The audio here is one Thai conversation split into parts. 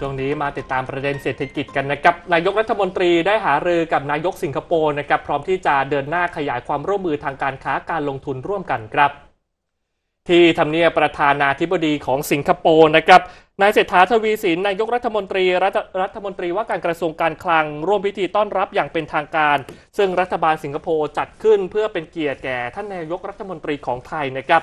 ช่วงนี้มาติดตามประเด็นเศรษฐกิจกันนะครับ นายกรัฐมนตรีได้หารือกับนายกสิงคโปร์นะครับพร้อมที่จะเดินหน้าขยายความร่วมมือทางการค้าการลงทุนร่วมกันครับ ที่ทำเนียบประธานาธิบดีของสิงคโปร์นะครับนายเศรษฐาทวีสินนายกรัฐมนตรีรัฐรัฐมนตรีว่าการกระทรวงการคลัง ร่วมพิธีต้อนรับอย่างเป็นทางการ ซึ่งรัฐบาลสิงคโปร์จัดขึ้น เพื่อเป็นเกียรติแก่ ท่านนายกรัฐมนตรีของไทยนะครับ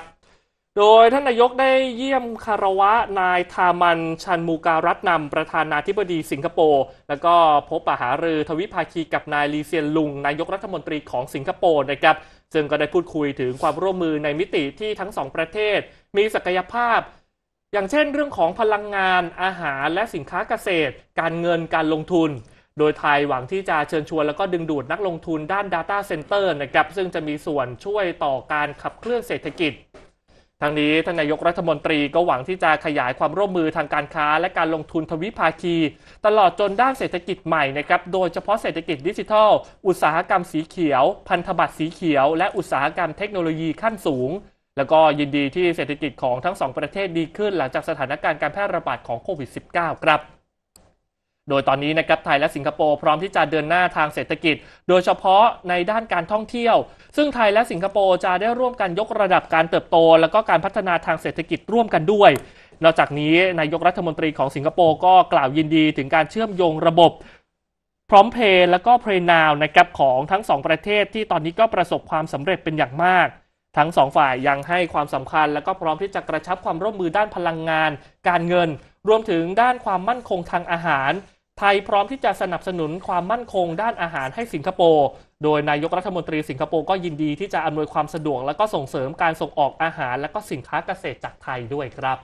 โดยท่านนายกได้เยี่ยมคารวะนายทามันชันมูการัตนำประธานาธิบดีสิงคโปร์ แล้วก็พบปะหารือทวิภาคีกับนายลีเซียนลุง นายกรัฐมนตรีของสิงคโปร์นะครับซึ่งก็ได้พูดคุยถึงความร่วมมือในมิติที่ทั้งสองประเทศ มีศักยภาพ อย่างเช่นเรื่องของพลังงานอาหารและสินค้าเกษตร การเงินการลงทุน โดยไทยหวังที่จะเชิญชวนแล้วก็ดึงดูดนักลงทุนด้าน Data Center นะครับซึ่งจะมีส่วนช่วยต่อการขับเคลื่อนเศรษฐกิจทางนี้ท่านนายกรัฐมนตรีก็หวังที่จะขยายความร่วมมือทางการค้าและการลงทุนทวิภาคี ตลอดจนด้านเศรษฐกิจใหม่นะครับ โดยเฉพาะเศรษฐกิจดิจิทัลอุตสาหกรรมสีเขียว พันธบัตรสีเขียว และอุตสาหกรรมเทคโนโลยีขั้นสูง แล้วก็ยินดีที่เศรษฐกิจของทั้งสองประเทศดีขึ้นหลังจากสถานการณ์การแพร่ระบาดของโควิด -19 ครับโดยตอนนี้นะครับไทยและสิงคโปร์พร้อมที่จะเดินหน้าทางเศรษฐกิจ โดยเฉพาะในด้านการท่องเที่ยว ซึ่งไทยและสิงคโปร์จะได้ร่วมกันยกระดับการเติบโต และก็การพัฒนาทางเศรษฐกิจร่วมกันด้วย นอกจากนี้นายกรัฐมนตรีของสิงคโปร์ก็กล่าวยินดีถึงการเชื่อมโยงระบบพร้อมเพย์และก็เพย์นาวนะครับของทั้งสองประเทศที่ตอนนี้ก็ประสบความสำเร็จเป็นอย่างมาก ทั้งสองฝ่ายยังให้ความสำคัญและก็พร้อมที่จะกระชับความร่วมมือด้านพลังงาน การเงิน รวมถึงด้านความมั่นคงทางอาหารยพร้อมที่จะสนับสนุนความมั่นคงด้านอาหารให้สิงคโปร์ โดยนายกรัฐมนตรีสิงคโปร์ก็ยินดีที่จะอำนวยความสะดวกและก็ส่งเสริมการส่งออกอาหารและก็สินค้าเกษตรจากไทยด้วยครับ